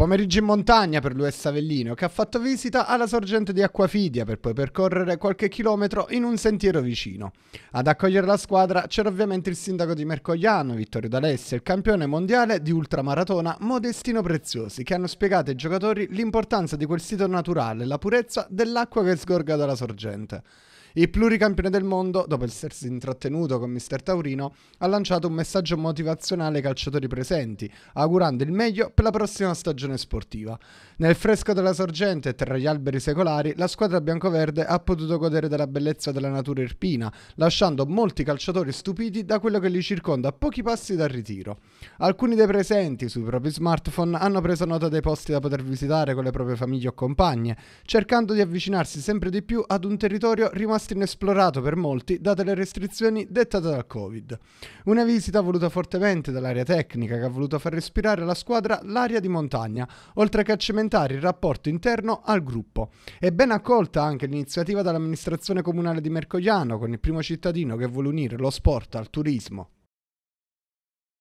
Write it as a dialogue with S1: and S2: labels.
S1: Pomeriggio in montagna per l'US Avellino che ha fatto visita alla sorgente di Acquafidia per poi percorrere qualche chilometro in un sentiero vicino. Ad accogliere la squadra c'era ovviamente il sindaco di Mercogliano, Vittorio D'Alessia, e il campione mondiale di ultramaratona Modestino Preziosi che hanno spiegato ai giocatori l'importanza di quel sito naturale e la purezza dell'acqua che sgorga dalla sorgente. Il pluricampione del mondo, dopo essersi intrattenuto con Mister Taurino, ha lanciato un messaggio motivazionale ai calciatori presenti, augurando il meglio per la prossima stagione sportiva. Nel fresco della sorgente, tra gli alberi secolari, la squadra biancoverde ha potuto godere della bellezza della natura irpina, lasciando molti calciatori stupiti da quello che li circonda a pochi passi dal ritiro. Alcuni dei presenti sui propri smartphone hanno preso nota dei posti da poter visitare con le proprie famiglie o compagne, cercando di avvicinarsi sempre di più ad un territorio rimasto rimasto inesplorato per molti date le restrizioni dettate dal Covid. Una visita voluta fortemente dall'area tecnica che ha voluto far respirare alla squadra l'aria di montagna, oltre che a cementare il rapporto interno al gruppo. È ben accolta anche l'iniziativa dall'amministrazione comunale di Mercogliano con il primo cittadino che vuole unire lo sport al turismo